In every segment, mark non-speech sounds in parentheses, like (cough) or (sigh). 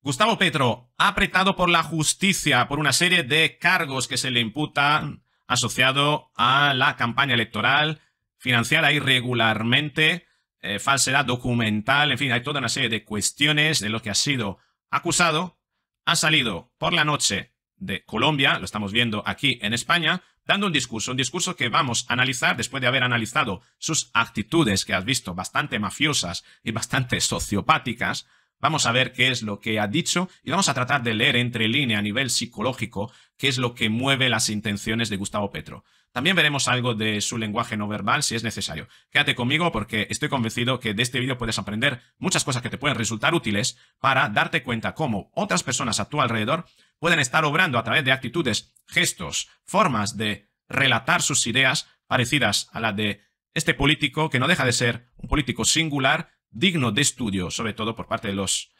Gustavo Petro, apretado por la justicia por una serie de cargos que se le imputan asociado a la campaña electoral, financiada irregularmente, eh, falsedad documental, en fin, hay toda una serie de cuestiones de lo que ha sido acusado. Ha salido por la noche de Colombia, lo estamos viendo aquí en España, dando un discurso, un discurso que vamos a analizar después de haber analizado sus actitudes que has visto bastante mafiosas y bastante sociopáticas, Vamos a ver qué es lo que ha dicho y vamos a tratar de leer entre línea a nivel psicológico qué es lo que mueve las intenciones de Gustavo Petro. También veremos algo de su lenguaje no verbal si es necesario. Quédate conmigo porque estoy convencido que de este vídeo puedes aprender muchas cosas que te pueden resultar útiles para darte cuenta cómo otras personas a tu alrededor pueden estar obrando a través de actitudes, gestos, formas de relatar sus ideas parecidas a la de este político que no deja de ser un político singular digno de estudio, sobre todo por parte de los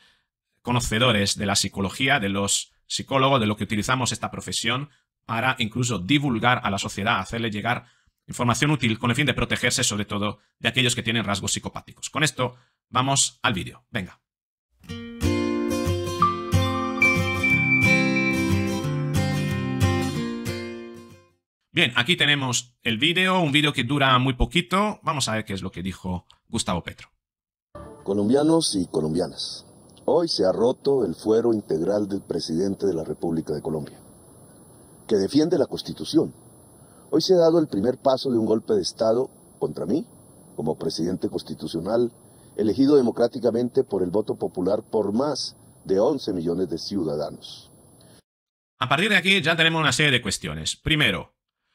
conocedores de la psicología, de los psicólogos, de lo que utilizamos esta profesión para incluso divulgar a la sociedad, hacerle llegar información útil con el fin de protegerse sobre todo de aquellos que tienen rasgos psicopáticos. Con esto, vamos al vídeo. Venga. Bien, aquí tenemos el vídeo, un vídeo que dura muy poquito. Vamos a ver qué es lo que dijo Gustavo Petro. Colombianos y colombianas, hoy se ha roto el fuero integral del presidente de la República de Colombia, que defiende la Constitución. Hoy se ha dado el primer paso de un golpe de Estado contra mí, como presidente constitucional, elegido democráticamente por el voto popular por más de 11 millones de ciudadanos. A partir de aquí ya tenemos una serie de cuestiones. Primero,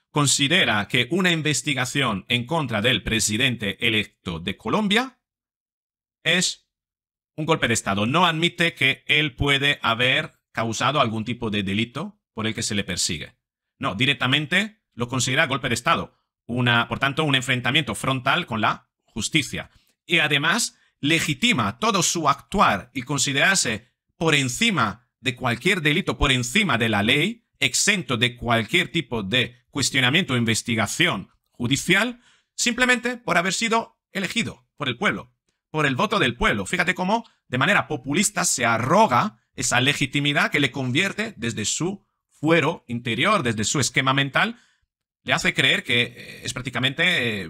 considera que una investigación en contra del presidente electo de Colombia es un golpe de Estado. No admite que él puede haber causado algún tipo de delito por el que se le persigue. No, directamente lo considera golpe de Estado. Una, por tanto, un enfrentamiento frontal con la justicia. Y además legitima todo su actuar y considerarse por encima de cualquier delito, por encima de la ley, exento de cualquier tipo de cuestionamiento o investigación judicial, simplemente por haber sido elegido por el pueblo por el voto del pueblo. Fíjate cómo de manera populista se arroga esa legitimidad que le convierte desde su fuero interior, desde su esquema mental, le hace creer que eh, es prácticamente eh,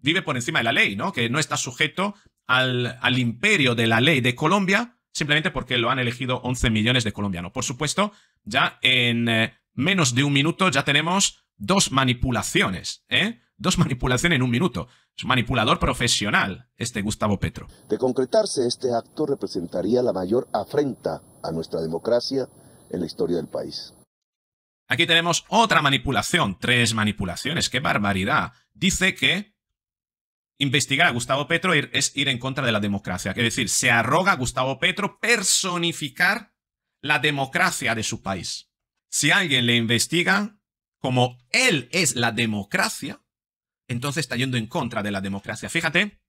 vive por encima de la ley, ¿no? Que no está sujeto al, imperio de la ley de Colombia simplemente porque lo han elegido 11 millones de colombianos. Por supuesto, ya en eh, menos de un minuto ya tenemos dos manipulaciones, ¿eh? Dos manipulaciones en un minuto. Es manipulador profesional, este Gustavo Petro. De concretarse, este acto representaría la mayor afrenta a nuestra democracia en la historia del país. Aquí tenemos otra manipulación, tres manipulaciones, qué barbaridad. Dice que investigar a Gustavo Petro es ir en contra de la democracia. Es decir, se arroga a Gustavo Petro personificar la democracia de su país. Si alguien le investiga como él es la democracia, entonces está yendo en contra de la democracia. Fíjate,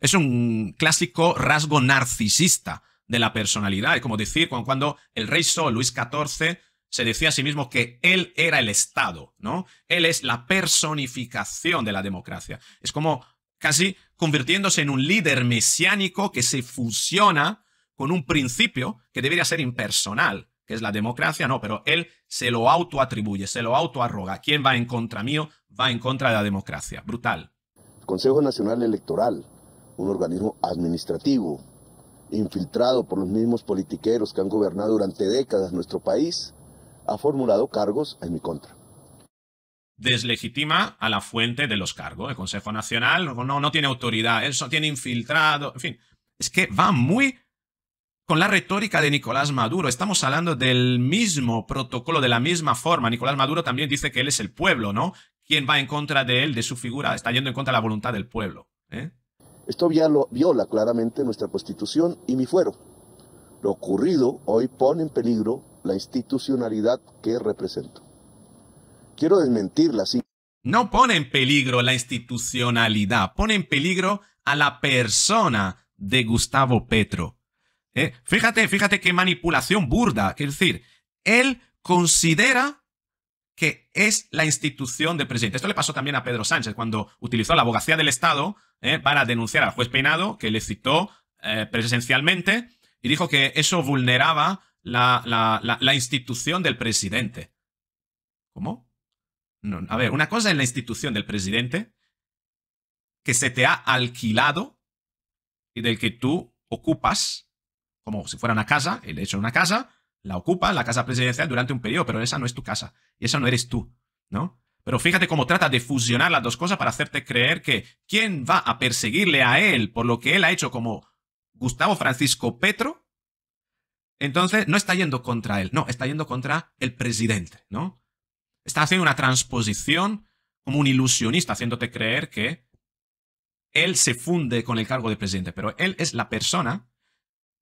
es un clásico rasgo narcisista de la personalidad. Es como decir cuando, el rey Sol, Luis XIV, se decía a sí mismo que él era el Estado, ¿no? Él es la personificación de la democracia. Es como casi convirtiéndose en un líder mesiánico que se fusiona con un principio que debería ser impersonal, que es la democracia, no, pero él se lo autoatribuye, se lo autoarroga. ¿Quién va en contra mío va en contra de la democracia. Brutal. El Consejo Nacional Electoral, un organismo administrativo infiltrado por los mismos politiqueros que han gobernado durante décadas nuestro país, ha formulado cargos en mi contra. Deslegitima a la fuente de los cargos. El Consejo Nacional no, no tiene autoridad, eso tiene infiltrado. En fin, es que va muy con la retórica de Nicolás Maduro. Estamos hablando del mismo protocolo, de la misma forma. Nicolás Maduro también dice que él es el pueblo, ¿no? quién va en contra de él, de su figura, está yendo en contra de la voluntad del pueblo. ¿eh? Esto viola claramente nuestra constitución y mi fuero. Lo ocurrido hoy pone en peligro la institucionalidad que represento. Quiero desmentirla. Así. No pone en peligro la institucionalidad, pone en peligro a la persona de Gustavo Petro. ¿eh? Fíjate, fíjate qué manipulación burda. Es decir, él considera que es la institución del presidente. Esto le pasó también a Pedro Sánchez cuando utilizó la abogacía del Estado eh, para denunciar al juez Peinado, que le citó eh, presencialmente, y dijo que eso vulneraba la, institución del presidente. ¿Cómo? a ver, una cosa es la institución del presidente que se te ha alquilado y del que tú ocupas como si fuera una casa, el hecho de una casa, la ocupa, la casa presidencial, durante un periodo, pero esa no es tu casa, y esa no eres tú, ¿no? Pero fíjate cómo trata de fusionar las dos cosas para hacerte creer que quién va a perseguirle a él por lo que él ha hecho como Gustavo Francisco Petro. Entonces, no está yendo contra él, no, está yendo contra el presidente, ¿no? Está haciendo una transposición como un ilusionista, haciéndote creer que él se funde con el cargo de presidente, pero él es la persona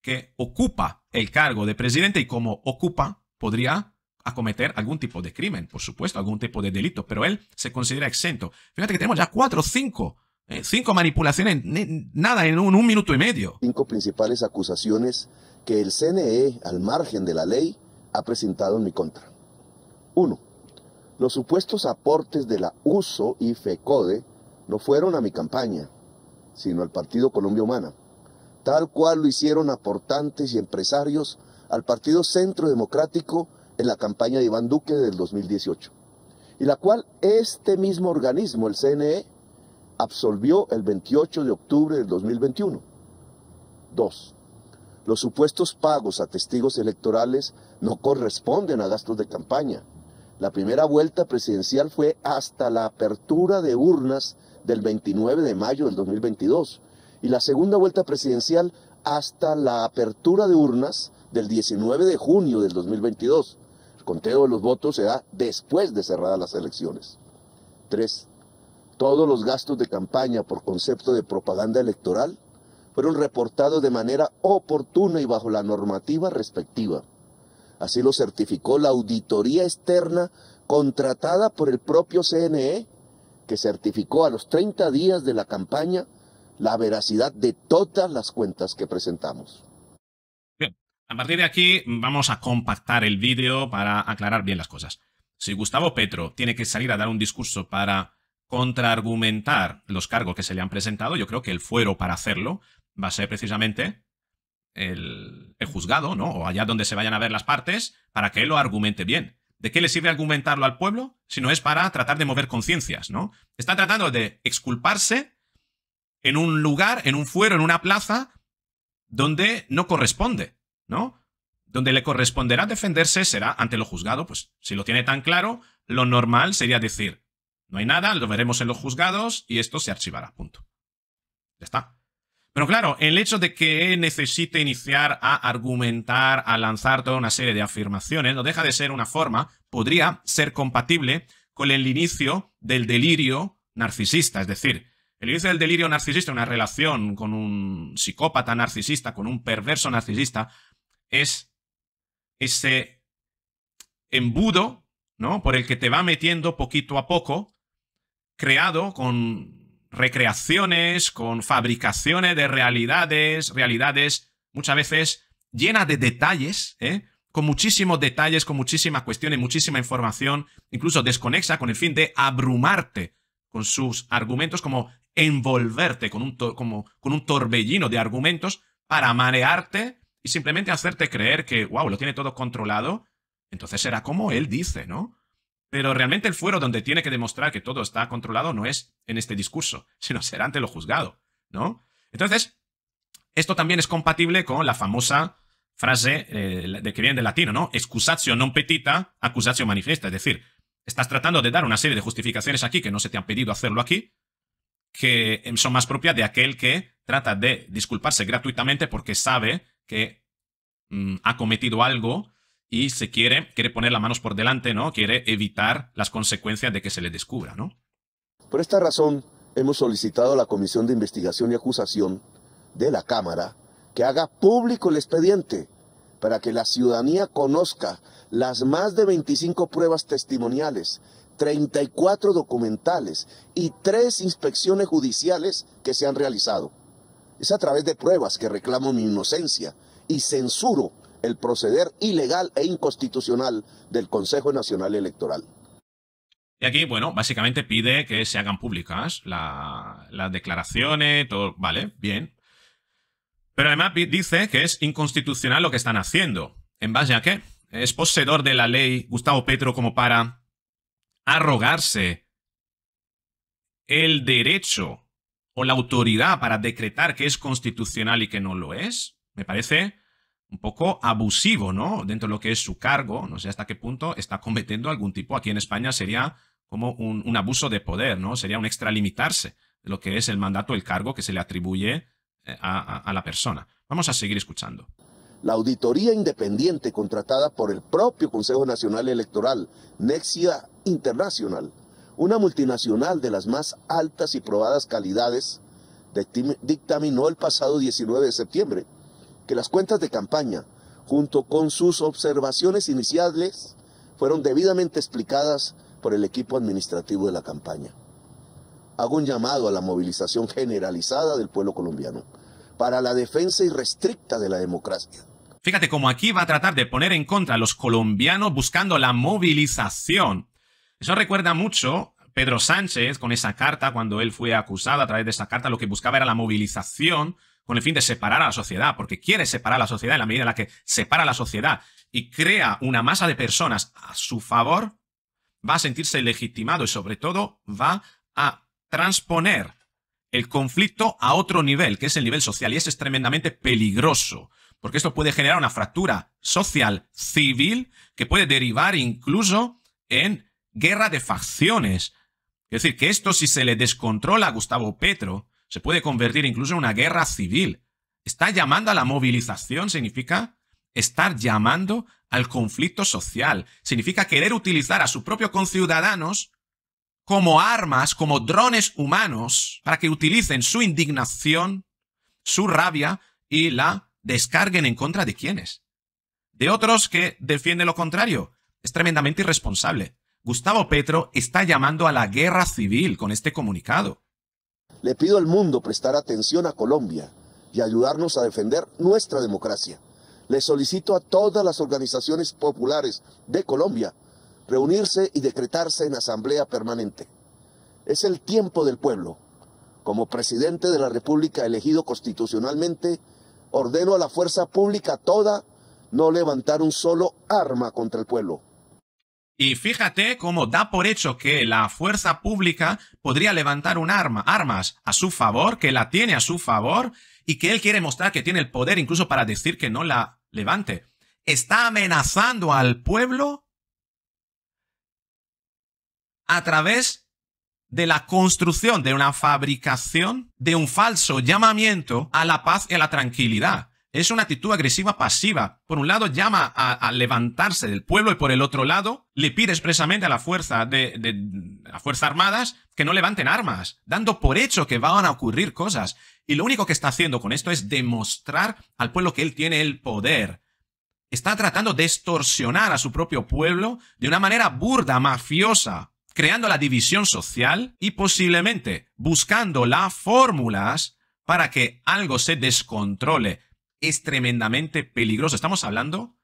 que ocupa el cargo de presidente y como ocupa podría acometer algún tipo de crimen, por supuesto, algún tipo de delito, pero él se considera exento. Fíjate que tenemos ya cuatro cinco eh, cinco manipulaciones, nada en un, minuto y medio. Cinco principales acusaciones que el CNE, al margen de la ley, ha presentado en mi contra. Uno, los supuestos aportes de la USO y FECODE no fueron a mi campaña, sino al Partido Colombia Humana tal cual lo hicieron aportantes y empresarios al Partido Centro Democrático en la campaña de Iván Duque del 2018, y la cual este mismo organismo, el CNE, absolvió el 28 de octubre del 2021. 2. Los supuestos pagos a testigos electorales no corresponden a gastos de campaña. La primera vuelta presidencial fue hasta la apertura de urnas del 29 de mayo del 2022 y la segunda vuelta presidencial hasta la apertura de urnas del 19 de junio del 2022. El conteo de los votos se da después de cerradas las elecciones. 3. Todos los gastos de campaña por concepto de propaganda electoral fueron reportados de manera oportuna y bajo la normativa respectiva. Así lo certificó la auditoría externa contratada por el propio CNE, que certificó a los 30 días de la campaña la veracidad de todas las cuentas que presentamos. Bien, a partir de aquí vamos a compactar el vídeo para aclarar bien las cosas. Si Gustavo Petro tiene que salir a dar un discurso para contraargumentar los cargos que se le han presentado, yo creo que el fuero para hacerlo va a ser precisamente el, el, juzgado, ¿no? O allá donde se vayan a ver las partes, para que él lo argumente bien. ¿De qué le sirve argumentarlo al pueblo si no es para tratar de mover conciencias, ¿no? Está tratando de exculparse en un lugar, en un fuero, en una plaza donde no corresponde, ¿no? Donde le corresponderá defenderse será ante lo juzgado, pues si lo tiene tan claro, lo normal sería decir, no hay nada, lo veremos en los juzgados y esto se archivará, punto. Ya está. Pero claro, el hecho de que necesite iniciar a argumentar, a lanzar toda una serie de afirmaciones, no deja de ser una forma, podría ser compatible con el inicio del delirio narcisista, es decir, el índice del delirio narcisista, una relación con un psicópata narcisista, con un perverso narcisista, es ese embudo, ¿no? Por el que te va metiendo poquito a poco, creado con recreaciones, con fabricaciones de realidades, realidades muchas veces llenas de detalles, ¿eh? con muchísimos detalles, con muchísimas cuestiones, muchísima información, incluso desconexa con el fin de abrumarte con sus argumentos como envolverte con un, como, con un torbellino de argumentos para marearte y simplemente hacerte creer que, wow, lo tiene todo controlado, entonces será como él dice, ¿no? Pero realmente el fuero donde tiene que demostrar que todo está controlado no es en este discurso, (laughs) sino será ante lo juzgado, ¿no? Entonces, esto también es compatible con la famosa frase eh, de que viene del latino, ¿no? Excusatio non petita, accusatio manifiesta. Es decir, estás tratando de dar una serie de justificaciones aquí que no se te han pedido hacerlo aquí, que son más propias de aquel que trata de disculparse gratuitamente porque sabe que mm, ha cometido algo y se quiere, quiere poner las manos por delante, ¿no? Quiere evitar las consecuencias de que se le descubra, ¿no? Por esta razón, hemos solicitado a la Comisión de Investigación y Acusación de la Cámara que haga público el expediente para que la ciudadanía conozca las más de 25 pruebas testimoniales 34 documentales y tres inspecciones judiciales que se han realizado. Es a través de pruebas que reclamo mi inocencia y censuro el proceder ilegal e inconstitucional del Consejo Nacional Electoral. Y aquí, bueno, básicamente pide que se hagan públicas las declaraciones, todo, vale, bien. Pero además dice que es inconstitucional lo que están haciendo. ¿En base a qué? ¿Es poseedor de la ley Gustavo Petro como para arrogarse el derecho o la autoridad para decretar que es constitucional y que no lo es, me parece un poco abusivo, ¿no? Dentro de lo que es su cargo, no sé hasta qué punto está cometiendo algún tipo, aquí en España sería como un, abuso de poder, ¿no? Sería un extralimitarse de lo que es el mandato, el cargo que se le atribuye eh, a la persona. Vamos a seguir escuchando la auditoría independiente contratada por el propio Consejo Nacional Electoral, Nexia Internacional, una multinacional de las más altas y probadas calidades, dictaminó el pasado 19 de septiembre que las cuentas de campaña, junto con sus observaciones iniciales, fueron debidamente explicadas por el equipo administrativo de la campaña. Hago un llamado a la movilización generalizada del pueblo colombiano para la defensa irrestricta de la democracia Fíjate cómo aquí va a tratar de poner en contra a los colombianos buscando la movilización. Eso recuerda mucho a Pedro Sánchez con esa carta, cuando él fue acusado a través de esa carta, lo que buscaba era la movilización con el fin de separar a la sociedad, porque quiere separar a la sociedad en la medida en la que separa a la sociedad y crea una masa de personas a su favor, va a sentirse legitimado y sobre todo va a transponer el conflicto a otro nivel, que es el nivel social, y eso es tremendamente peligroso porque esto puede generar una fractura social, civil, que puede derivar incluso en guerra de facciones. Es decir, que esto si se le descontrola a Gustavo Petro, se puede convertir incluso en una guerra civil. Está llamando a la movilización, significa estar llamando al conflicto social. Significa querer utilizar a sus propios conciudadanos como armas, como drones humanos, para que utilicen su indignación, su rabia y la descarguen en contra de quiénes. De otros que defienden lo contrario. Es tremendamente irresponsable. Gustavo Petro está llamando a la guerra civil con este comunicado. Le pido al mundo prestar atención a Colombia y ayudarnos a defender nuestra democracia. Le solicito a todas las organizaciones populares de Colombia reunirse y decretarse en asamblea permanente. Es el tiempo del pueblo. Como presidente de la República elegido constitucionalmente, ordeno a la fuerza pública toda no levantar un solo arma contra el pueblo. Y fíjate cómo da por hecho que la fuerza pública podría levantar un arma, armas a su favor, que la tiene a su favor y que él quiere mostrar que tiene el poder incluso para decir que no la levante. Está amenazando al pueblo a través de la construcción, de una fabricación, de un falso llamamiento a la paz y a la tranquilidad. Es una actitud agresiva pasiva. Por un lado llama a, levantarse del pueblo y por el otro lado le pide expresamente a la fuerza de, de, fuerzas armadas que no levanten armas, dando por hecho que van a ocurrir cosas. Y lo único que está haciendo con esto es demostrar al pueblo que él tiene el poder. Está tratando de extorsionar a su propio pueblo de una manera burda, mafiosa, creando la división social y posiblemente buscando las fórmulas para que algo se descontrole. Es tremendamente peligroso. Estamos hablando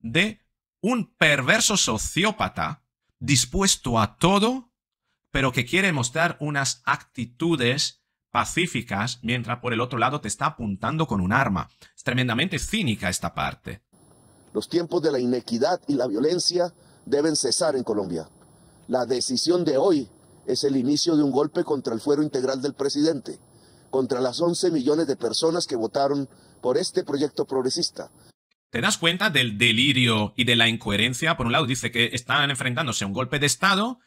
de un perverso sociópata dispuesto a todo, pero que quiere mostrar unas actitudes pacíficas, mientras por el otro lado te está apuntando con un arma. Es tremendamente cínica esta parte. Los tiempos de la inequidad y la violencia deben cesar en Colombia. La decisión de hoy es el inicio de un golpe contra el fuero integral del presidente, contra las 11 millones de personas que votaron por este proyecto progresista. ¿Te das cuenta del delirio y de la incoherencia? Por un lado dice que están enfrentándose a un golpe de Estado,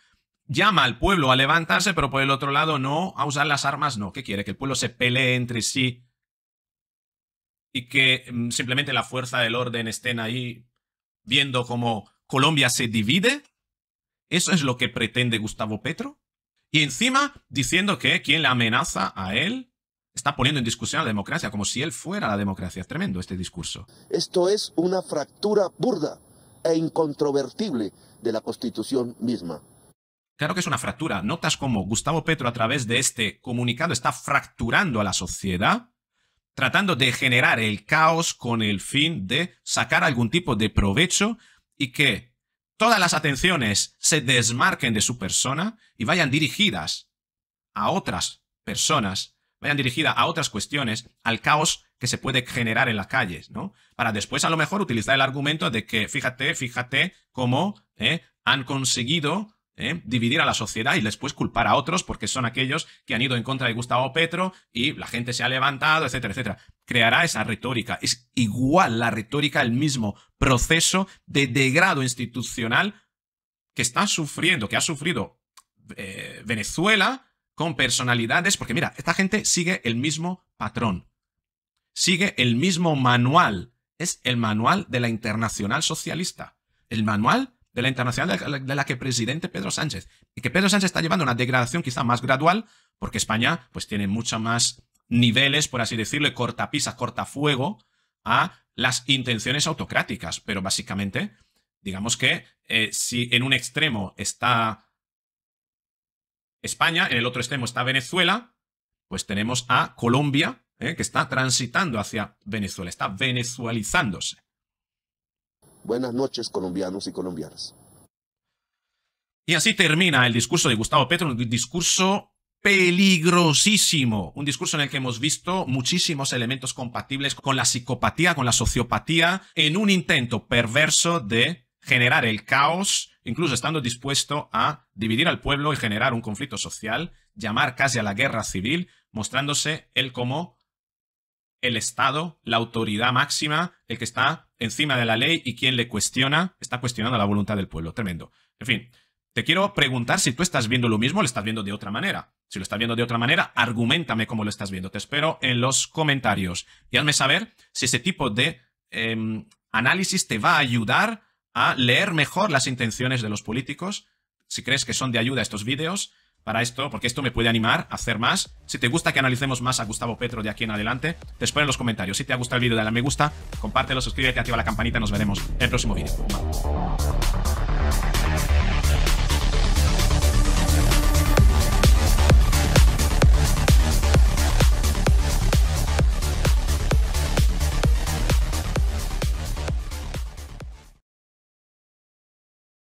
llama al pueblo a levantarse, pero por el otro lado no, a usar las armas no. ¿Qué quiere? Que el pueblo se pelee entre sí y que mm, simplemente la fuerza del orden estén ahí viendo cómo Colombia se divide. ¿Eso es lo que pretende Gustavo Petro? Y encima diciendo que quien le amenaza a él está poniendo en discusión a la democracia, como si él fuera la democracia. tremendo este discurso. Esto es una fractura burda e incontrovertible de la Constitución misma. Claro que es una fractura. Notas cómo Gustavo Petro a través de este comunicado está fracturando a la sociedad, tratando de generar el caos con el fin de sacar algún tipo de provecho y que todas las atenciones se desmarquen de su persona y vayan dirigidas a otras personas, vayan dirigidas a otras cuestiones, al caos que se puede generar en las calles, ¿no? Para después a lo mejor utilizar el argumento de que, fíjate, fíjate cómo eh, han conseguido ¿eh? dividir a la sociedad y después culpar a otros porque son aquellos que han ido en contra de Gustavo Petro y la gente se ha levantado, etcétera, etcétera. Creará esa retórica. Es igual la retórica, el mismo proceso de degrado institucional que está sufriendo, que ha sufrido eh, Venezuela con personalidades, porque mira, esta gente sigue el mismo patrón, sigue el mismo manual, es el manual de la internacional socialista, el manual de la internacional de la, que presidente Pedro Sánchez. Y que Pedro Sánchez está llevando una degradación quizá más gradual, porque España pues tiene muchos más niveles, por así decirlo, cortapisa, cortafuego a las intenciones autocráticas. Pero básicamente, digamos que eh, si en un extremo está España, en el otro extremo está Venezuela, pues tenemos a Colombia, eh, que está transitando hacia Venezuela, está venezualizándose. Buenas noches, colombianos y colombianas. Y así termina el discurso de Gustavo Petro, un discurso peligrosísimo, un discurso en el que hemos visto muchísimos elementos compatibles con la psicopatía, con la sociopatía, en un intento perverso de generar el caos, incluso estando dispuesto a dividir al pueblo y generar un conflicto social, llamar casi a la guerra civil, mostrándose él como el Estado, la autoridad máxima, el que está encima de la ley y quien le cuestiona está cuestionando la voluntad del pueblo. Tremendo. En fin, te quiero preguntar si tú estás viendo lo mismo o lo estás viendo de otra manera. Si lo estás viendo de otra manera, argumentame cómo lo estás viendo. Te espero en los comentarios y hazme saber si ese tipo de em, análisis te va a ayudar a leer mejor las intenciones de los políticos, si crees que son de ayuda estos vídeos para esto, porque esto me puede animar a hacer más. Si te gusta que analicemos más a Gustavo Petro de aquí en adelante, te espero en los comentarios. Si te ha gustado el vídeo, dale a me gusta, compártelo, suscríbete, activa la campanita y nos veremos en el próximo vídeo.